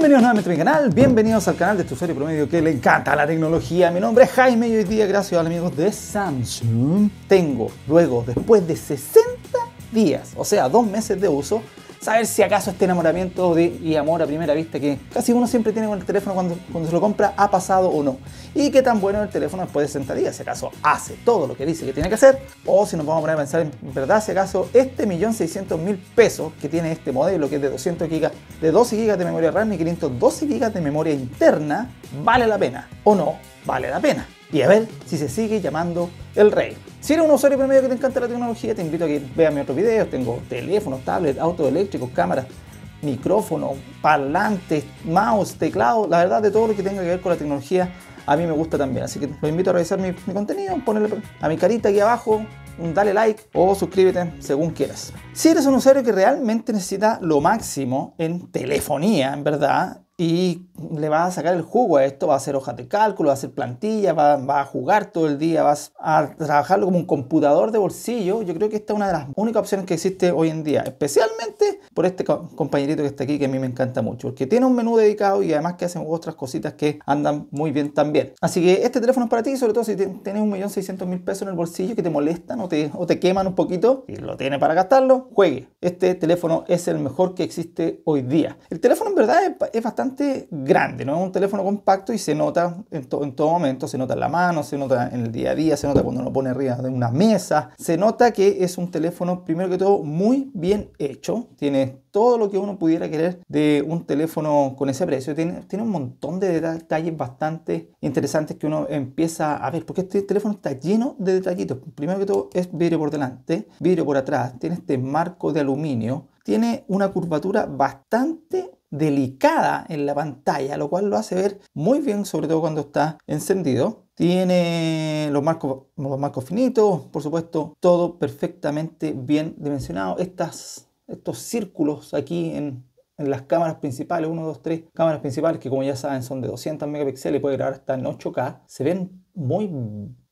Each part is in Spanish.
Bienvenidos nuevamente a mi canal, bienvenidos al canal de tu este usuario promedio que le encanta la tecnología. Mi nombre es Jaime y hoy día, gracias a los amigos de Samsung, tengo luego, después de 60 días, o sea, dos meses de uso, saber si acaso este enamoramiento de, y amor a primera vista que casi uno siempre tiene con el teléfono cuando, cuando se lo compra ha pasado o no. Y qué tan bueno el teléfono después de sentadilla, si acaso hace todo lo que dice que tiene que hacer. O si nos vamos a poner a pensar en verdad, si acaso este millón seiscientos mil pesos que tiene este modelo, que es de 200 gigas, de 12 gigas de memoria RAM y 512 gigas de memoria interna, vale la pena o no vale la pena y a ver si se sigue llamando el rey. Si eres un usuario promedio que te encanta la tecnología, te invito a que veas mi otro videos. Tengo teléfonos, tablets, autos eléctricos, cámaras, micrófonos, parlantes, mouse, teclado, la verdad de todo lo que tenga que ver con la tecnología. A mí me gusta también, así que los invito a revisar mi, contenido, ponerle a mi carita aquí abajo, dale like o suscríbete según quieras. Si eres un usuario que realmente necesita lo máximo en telefonía, en verdad, y le vas a sacar el jugo a esto, va a hacer hojas de cálculo, va a hacer plantillas, va, a jugar todo el día, vas a trabajarlo como un computador de bolsillo. Yo creo que esta es una de las únicas opciones que existe hoy en día, especialmente este compañerito que está aquí que a mí me encanta mucho, porque tiene un menú dedicado y además que hace otras cositas que andan muy bien también. Así que este teléfono es para ti, sobre todo si tienes mil pesos en el bolsillo que te molestan o te, te queman un poquito y lo tiene para gastarlo, juegue. Este teléfono es el mejor que existe hoy día. El teléfono en verdad es, bastante grande, ¿no? Es un teléfono compacto y se nota en, todo momento, se nota en la mano, se nota en el día a día, se nota cuando lo pone arriba de una mesa, se nota que es un teléfono primero que todo muy bien hecho, tiene todo lo que uno pudiera querer de un teléfono con ese precio. Tiene, tiene un montón de detalles bastante interesantes que uno empieza a ver, porque este teléfono está lleno de detallitos. Primero que todo es vidrio por delante, vidrio por atrás, tiene este marco de aluminio, tiene una curvatura bastante delicada en la pantalla, lo cual lo hace ver muy bien, sobre todo cuando está encendido. Tiene los marcos, los marcos finitos, por supuesto, todo perfectamente bien dimensionado. Estas estos círculos aquí en, en las cámaras principales, 1, 2, 3 cámaras principales, que como ya saben son de 200 megapíxeles y puede grabar hasta en 8K, se ven muy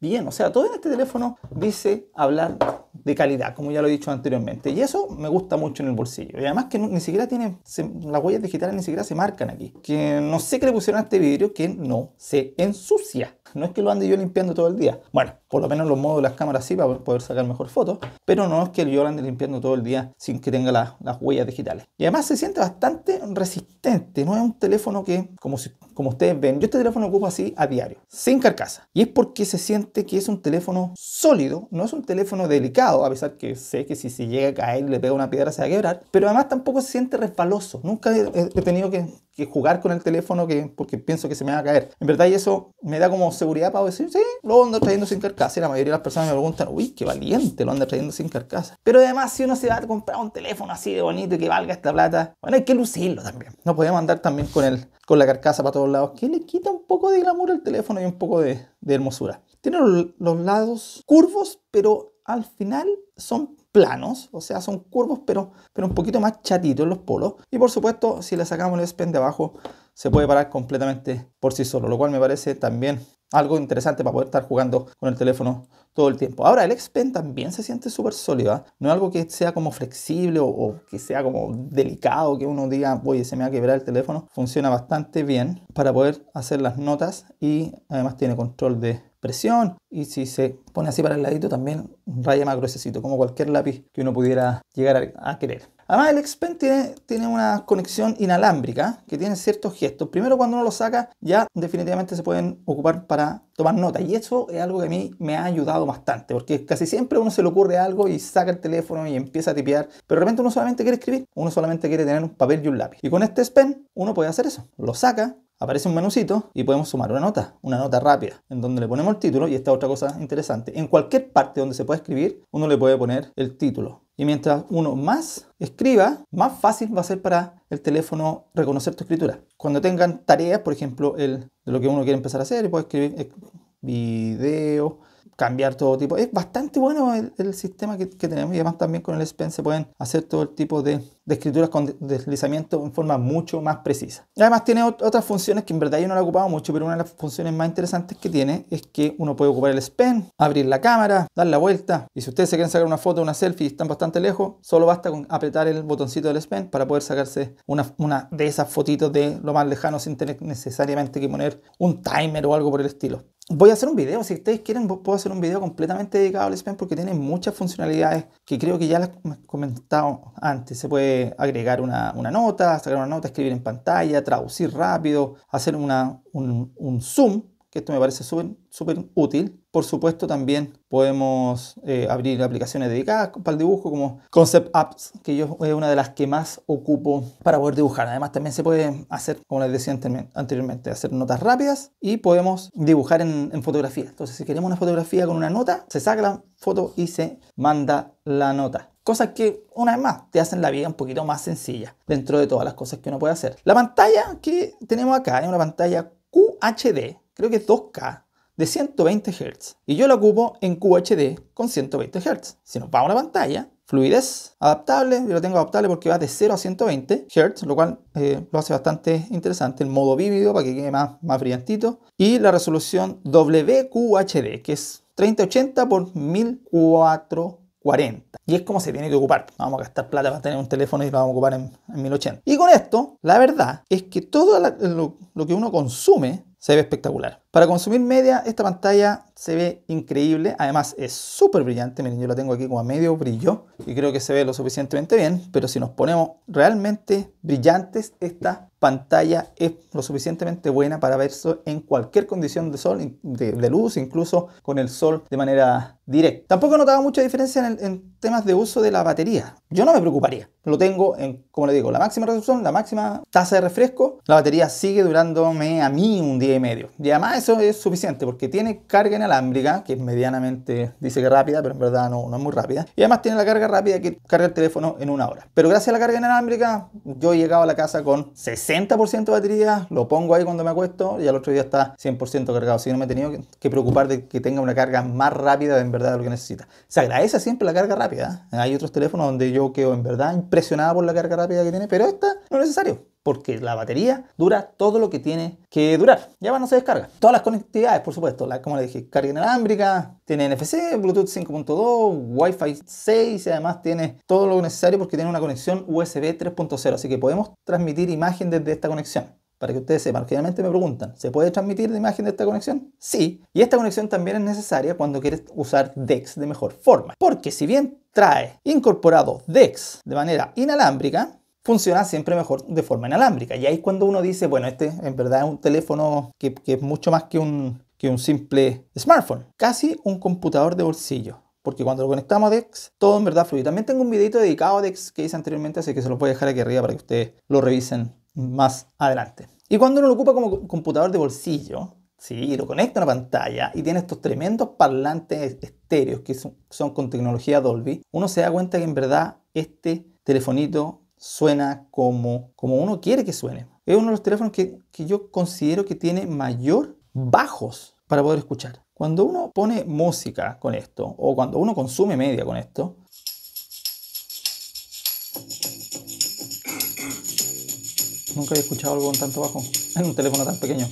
bien. O sea, todo en este teléfono dice hablar de calidad, como ya lo he dicho anteriormente. Y eso me gusta mucho en el bolsillo. Y además que ni siquiera tiene, las huellas digitales ni siquiera se marcan aquí. Que no sé qué le pusieron a este vidrio que no se ensucia. No es que lo ande yo limpiando todo el día. Bueno, por lo menos los modos de las cámaras sí para poder sacar mejor fotos, pero no es que yo lo ande limpiando todo el día sin que tenga las huellas digitales. Y además se siente bastante resistente, no es un teléfono que, como, ustedes ven, yo este teléfono lo ocupo así a diario, sin carcasa. Y es porque se siente que es un teléfono sólido, no es un teléfono delicado, a pesar que sé que si se llega a caer y le pega una piedra se va a quebrar, pero además tampoco se siente resbaloso. Nunca he tenido que que jugar con el teléfono que, porque pienso que se me va a caer. En verdad, y eso me da como seguridad para decir, sí, lo ando trayendo sin carcasa. Y la mayoría de las personas me preguntan, uy, qué valiente, lo anda trayendo sin carcasa. Pero además, si uno se va a comprar un teléfono así de bonito y que valga esta plata, bueno, hay que lucirlo también. No podemos andar también con, el, con la carcasa para todos lados, que le quita un poco de glamour al teléfono y un poco de, de hermosura. Tiene los lados curvos, pero al final son planos, o sea, son curvos, pero, pero un poquito más chatitos los polos. Y por supuesto, si le sacamos el x pen de abajo, se puede parar completamente por sí solo, lo cual me parece también algo interesante para poder estar jugando con el teléfono todo el tiempo. Ahora, el X-Pen también se siente súper sólida, ¿ah? no es algo que sea como flexible o, que sea como delicado, que uno diga, oye, se me va a quebrar el teléfono. Funciona bastante bien para poder hacer las notas y además tiene control de presión y si se pone así para el ladito también raya más gruesecito, como cualquier lápiz que uno pudiera llegar a, querer. Además el X Pen tiene, tiene, una conexión inalámbrica que tiene ciertos gestos. Primero cuando uno lo saca ya definitivamente se pueden ocupar para tomar nota y eso es algo que a mí me ha ayudado bastante porque casi siempre uno se le ocurre algo y saca el teléfono y empieza a tipear pero realmente uno solamente quiere escribir, uno solamente quiere tener un papel y un lápiz y con este Pen uno puede hacer eso, lo saca aparece un menucito y podemos sumar una nota, una nota rápida, en donde le ponemos el título y esta otra cosa interesante. En cualquier parte donde se pueda escribir, uno le puede poner el título. Y mientras uno más escriba, más fácil va a ser para el teléfono reconocer tu escritura. Cuando tengan tareas, por ejemplo, el, de lo que uno quiere empezar a hacer, puede escribir eh, video, cambiar todo tipo. Es bastante bueno el, sistema que, tenemos y además también con el SPEN se pueden hacer todo el tipo de, escrituras con deslizamiento en forma mucho más precisa. además tiene otras funciones que en verdad yo no la he ocupado mucho, pero una de las funciones más interesantes que tiene es que uno puede ocupar el SPEN, abrir la cámara, dar la vuelta y si ustedes se quieren sacar una foto, una selfie y están bastante lejos, solo basta con apretar el botoncito del SPEN para poder sacarse una de esas fotitos de lo más lejano sin tener necesariamente que poner un timer o algo por el estilo. Voy a hacer un video, si ustedes quieren, puedo hacer un video completamente dedicado al SPEN porque tiene muchas funcionalidades que creo que ya las he comentado antes. Se puede agregar una, nota, sacar una nota, escribir en pantalla, traducir rápido, hacer una, un zoom que esto me parece súper útil. Por supuesto, también podemos eh, abrir aplicaciones dedicadas para el dibujo, como Concept Apps, que yo es eh, una de las que más ocupo para poder dibujar. Además, también se puede hacer, como les decía anteriormente, hacer notas rápidas y podemos dibujar en, en fotografía. Entonces, si queremos una fotografía con una nota, se saca la foto y se manda la nota. Cosas que, una vez más, te hacen la vida un poquito más sencilla dentro de todas las cosas que uno puede hacer. La pantalla que tenemos acá es una pantalla QHD, creo que es 2K, de 120 Hz. Y yo lo ocupo en QHD con 120 Hz. Si nos vamos a la pantalla, fluidez adaptable, yo lo tengo adaptable porque va de 0 a 120 Hz, lo cual eh, lo hace bastante interesante, el modo vívido para que quede más, más brillantito, y la resolución WQHD, que es 3080 por 1440. Y es como se tiene que ocupar. Vamos a gastar plata para tener un teléfono y lo vamos a ocupar en, 1080. Y con esto, la verdad es que todo lo que uno consume se ve espectacular. Para consumir media, esta pantalla se ve increíble. Además, es súper brillante. Miren, yo la tengo aquí como a medio brillo y creo que se ve lo suficientemente bien. Pero si nos ponemos realmente brillantes, esta pantalla es lo suficientemente buena para verse en cualquier condición de sol, de, de luz, incluso con el sol de manera directo. Tampoco notado mucha diferencia en, temas de uso de la batería. Yo no me preocuparía. Lo tengo en, como le digo, la máxima resolución, la máxima tasa de refresco. La batería sigue durándome a mí un día y medio. Y además eso es suficiente porque tiene carga inalámbrica, que es medianamente, dice que rápida, pero en verdad no, no es muy rápida. Y además tiene la carga rápida que carga el teléfono en una hora. Pero gracias a la carga inalámbrica, yo he llegado a la casa con 60% de batería, lo pongo ahí cuando me acuesto y al otro día está 100% cargado. Así que no me he tenido que preocupar de que tenga una carga más rápida de verdad lo que necesita. Se agradece siempre la carga rápida. ¿eh? Hay otros teléfonos donde yo quedo en verdad impresionada por la carga rápida que tiene, pero esta no es necesario porque la batería dura todo lo que tiene que durar. Ya va, no se descarga. Todas las conectividades, por supuesto, la, como le dije, carga inalámbrica, tiene NFC, Bluetooth 5.2, Wi-Fi 6 y además tiene todo lo necesario porque tiene una conexión USB 3.0, así que podemos transmitir imagen desde esta conexión para que ustedes sepan. Generalmente me preguntan, ¿se puede transmitir la imagen de esta conexión? Sí, y esta conexión también es necesaria cuando quieres usar DEX de mejor forma, porque si bien trae incorporado DEX de manera inalámbrica, funciona siempre mejor de forma inalámbrica. Y ahí es cuando uno dice, bueno, este en verdad es un teléfono que, es mucho más que un, que un simple smartphone, casi un computador de bolsillo. Porque cuando lo conectamos a Dex, todo en verdad fluye. También tengo un videito dedicado a Dex que hice anteriormente, así que se lo puedo dejar aquí arriba para que ustedes lo revisen más adelante. Y cuando uno lo ocupa como computador de bolsillo, ¿sí? lo conecta a una pantalla y tiene estos tremendos parlantes estéreos que son, con tecnología Dolby, uno se da cuenta que en verdad este telefonito suena como, como uno quiere que suene. Es uno de los teléfonos que yo considero que tiene mayor bajos para poder escuchar. Cuando uno pone música con esto, o cuando uno consume media con esto, Nunca había escuchado algo con tanto bajo en un teléfono tan pequeño.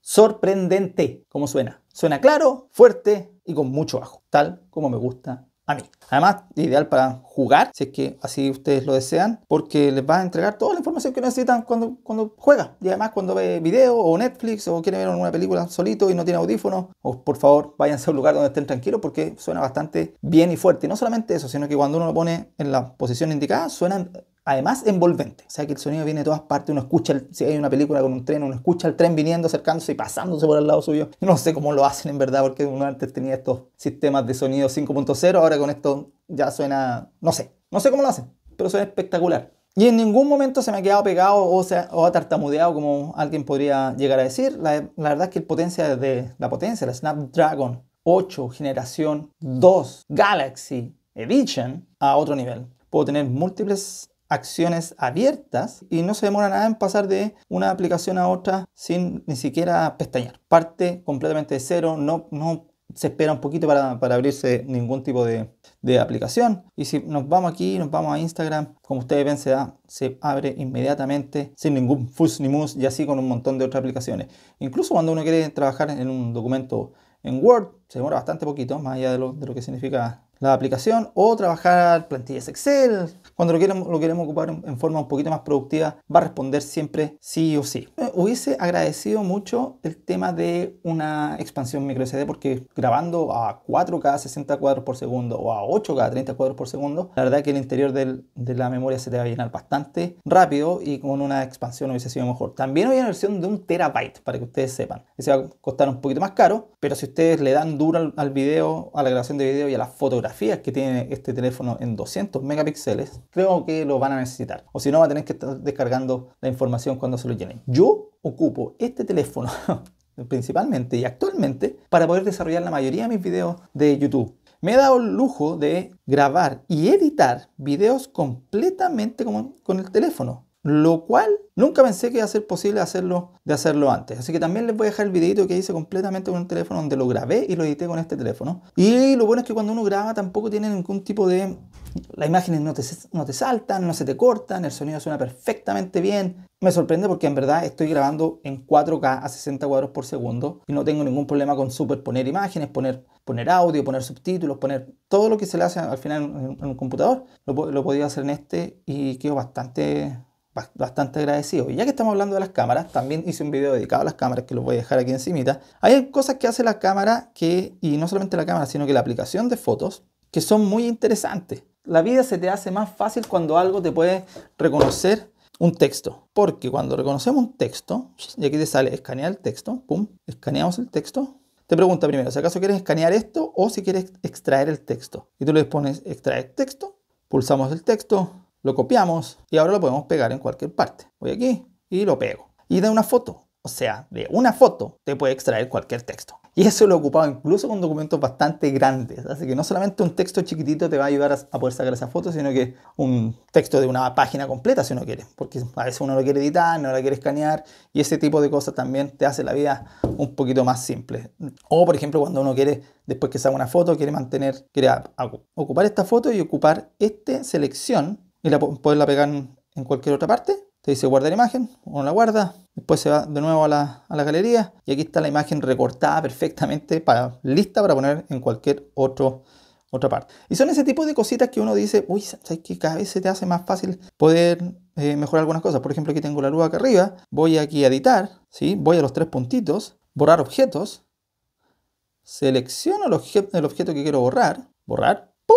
Sorprendente, cómo suena. Suena claro, fuerte y con mucho bajo, tal como me gusta a mí. Además, ideal para jugar, si es que así ustedes lo desean, porque les va a entregar toda la información que necesitan cuando, cuando juega. Y además cuando ve video o Netflix o quiere ver una película solito y no tiene audífonos, o por favor váyanse a un lugar donde estén tranquilos porque suena bastante bien y fuerte. Y no solamente eso, sino que cuando uno lo pone en la posición indicada, suena además envolvente. O sea que el sonido viene de todas partes, uno escucha, si hay una película con un tren, uno escucha el tren viniendo, acercándose y pasándose por el lado suyo. no sé cómo lo hacen en verdad, porque uno antes tenía estos sistemas de sonido 5.0, ahora con esto ya suena, no sé, no sé cómo lo hacen, pero suena espectacular. Y en ningún momento se me ha quedado pegado o, sea, o ha tartamudeado como alguien podría llegar a decir. La, la verdad es que el potencia de la potencia, la Snapdragon 8 generación 2 Galaxy Edition a otro nivel. Puedo tener múltiples acciones abiertas y no se demora nada en pasar de una aplicación a otra sin ni siquiera pestañear. Parte completamente de cero, no, no se espera un poquito para, para abrirse ningún tipo de, de, aplicación. Y si nos vamos aquí, nos vamos a Instagram, como ustedes ven, se, da, se abre inmediatamente sin ningún fuss ni mus y así con un montón de otras aplicaciones. Incluso cuando uno quiere trabajar en un documento en Word, se demora bastante poquito, más allá de lo, de lo que significa la aplicación o trabajar plantillas Excel. Cuando lo queremos, lo queremos ocupar en forma un poquito más productiva, va a responder siempre sí o sí. Eh, hubiese agradecido mucho el tema de una expansión micro SD porque grabando a 4K 60 cuadros por segundo o a 8K 30 cuadros por segundo, la verdad que el interior de la memoria se te va a llenar bastante rápido y con una expansión hubiese sido mejor. También hay una versión de un terabyte para que ustedes sepan. Ese va a costar un poquito más caro, pero si ustedes le dan duro al, al video, a la grabación de video y a las fotos que tiene este teléfono en 200 megapíxeles, creo que lo van a necesitar. O si no, va a tener que estar descargando la información cuando se lo llenen. Yo ocupo este teléfono principalmente y actualmente para poder desarrollar la mayoría de mis videos de YouTube. Me he dado el lujo de grabar y editar videos completamente con el teléfono lo cual nunca pensé que iba a ser posible hacerlo, de hacerlo antes. Así que también les voy a dejar el videito que hice completamente con un teléfono donde lo grabé y lo edité con este teléfono. Y lo bueno es que cuando uno graba tampoco tiene ningún tipo de... Las imágenes no te, saltan, no se te cortan, el sonido suena perfectamente bien. Me sorprende porque en verdad estoy grabando en 4K a 60 cuadros por segundo y no tengo ningún problema con superponer imágenes, poner, poner audio, poner subtítulos, poner todo lo que se le hace al final en, un computador. Lo, lo he hacer en este y quedó bastante bastante agradecido. Y ya que estamos hablando de las cámaras, también hice un video dedicado a las cámaras que lo voy a dejar aquí encimita. Hay cosas que hace la cámara que, y no solamente la cámara, sino que la aplicación de fotos, que son muy interesantes. La vida se te hace más fácil cuando algo te puede reconocer un texto. Porque cuando reconocemos un texto, y aquí te sale escanear el texto, pum, escaneamos el texto, te pregunta primero si acaso quieres escanear esto o si quieres extraer el texto. Y tú le pones extraer texto, pulsamos el texto, lo copiamos y ahora lo podemos pegar en cualquier parte. Voy aquí y lo pego. Y de una foto. O sea, de una foto te puede extraer cualquier texto. Y eso lo he ocupado incluso con documentos bastante grandes. Así que no solamente un texto chiquitito te va a ayudar a poder sacar esa foto, sino que un texto de una página completa si uno quiere. Porque a veces uno lo quiere editar, no lo quiere escanear. Y ese tipo de cosas también te hace la vida un poquito más simple. O por ejemplo cuando uno quiere, después que saca una foto, quiere mantener, quiere ocupar esta foto y ocupar esta selección y la, poderla pegar en, cualquier otra parte. Te dice guardar imagen, uno la guarda, después se va de nuevo a la, galería y aquí está la imagen recortada perfectamente, para, lista para poner en cualquier otro, otra parte. Y son ese tipo de cositas que uno dice, uy, ¿sabes que Cada vez se te hace más fácil poder eh, mejorar algunas cosas. Por ejemplo, aquí tengo la luz acá arriba, voy aquí a editar, ¿sí? voy a los tres puntitos, borrar objetos, selecciono el objeto que quiero borrar, borrar, ¡pum!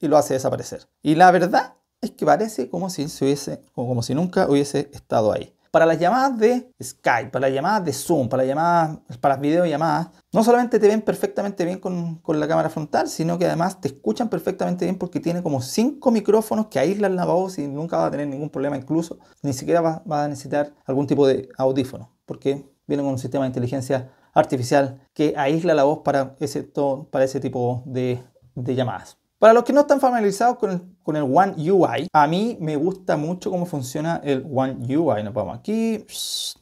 Y lo hace desaparecer. Y la verdad es que parece como si, se hubiese, como si nunca hubiese estado ahí. Para las llamadas de Skype, para las llamadas de Zoom, para las, llamadas, para videollamadas, no solamente te ven perfectamente bien con, con la cámara frontal, sino que además te escuchan perfectamente bien porque tiene como cinco micrófonos que aíslan la voz y nunca va a tener ningún problema, incluso ni siquiera va a necesitar algún tipo de audífono, porque viene con un sistema de inteligencia artificial que aísla la voz para ese, para ese tipo de, de llamadas. Para los que no están familiarizados con el, One UI, a mí me gusta mucho cómo funciona el One UI. Nos vamos aquí,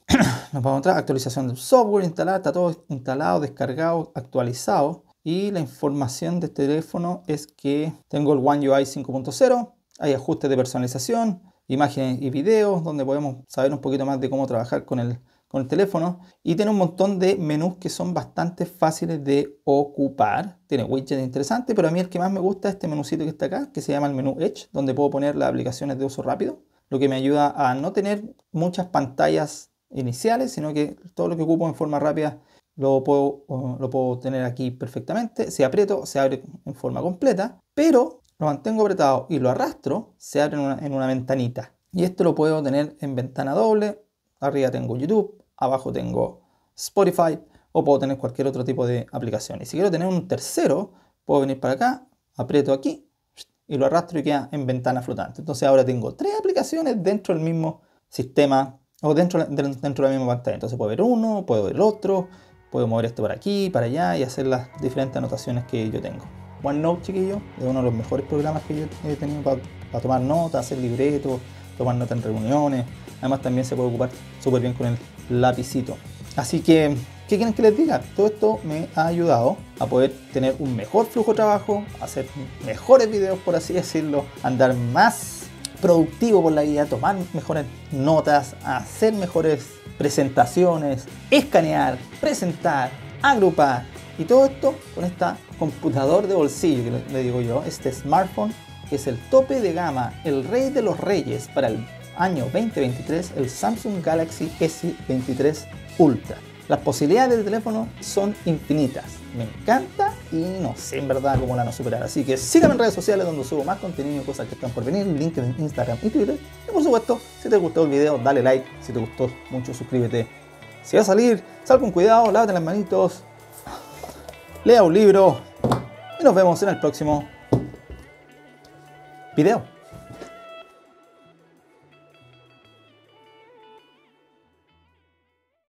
nos vamos atrás, actualización del software, instalar, está todo instalado, descargado, actualizado. Y la información de este teléfono es que tengo el One UI 5.0, hay ajustes de personalización, imágenes y videos, donde podemos saber un poquito más de cómo trabajar con el con el teléfono y tiene un montón de menús que son bastante fáciles de ocupar. Tiene widgets interesantes, pero a mí el que más me gusta es este menucito que está acá, que se llama el menú Edge, donde puedo poner las aplicaciones de uso rápido, lo que me ayuda a no tener muchas pantallas iniciales, sino que todo lo que ocupo en forma rápida lo puedo, lo puedo tener aquí perfectamente. Si aprieto, se abre en forma completa, pero lo mantengo apretado y lo arrastro, se abre en una, en una ventanita. Y esto lo puedo tener en ventana doble, Arriba tengo YouTube, abajo tengo Spotify o puedo tener cualquier otro tipo de aplicación. Y si quiero tener un tercero, puedo venir para acá, aprieto aquí y lo arrastro y queda en ventana flotante. Entonces ahora tengo tres aplicaciones dentro del mismo sistema o dentro, dentro de la misma pantalla. Entonces puedo ver uno, puedo ver otro, puedo mover esto para aquí, para allá y hacer las diferentes anotaciones que yo tengo. OneNote, chiquillo, es uno de los mejores programas que yo he tenido para, para tomar notas, hacer libretos, tomar nota en reuniones. Además también se puede ocupar súper bien con el lapicito. Así que, ¿qué quieren que les diga? Todo esto me ha ayudado a poder tener un mejor flujo de trabajo, hacer mejores videos, por así decirlo, andar más productivo por la guía, tomar mejores notas, hacer mejores presentaciones, escanear, presentar, agrupar y todo esto con esta computador de bolsillo que le digo yo, este smartphone es el tope de gama, el rey de los reyes para el año 2023, el Samsung Galaxy S23 Ultra. Las posibilidades de teléfono son infinitas. Me encanta y no sé en verdad cómo la no superar. Así que síganme en redes sociales donde subo más contenido y cosas que están por venir. en Instagram y Twitter. Y por supuesto, si te gustó el video, dale like. Si te gustó mucho, suscríbete. Si va a salir, sal con cuidado, lávate las manitos, lea un libro y nos vemos en el próximo video.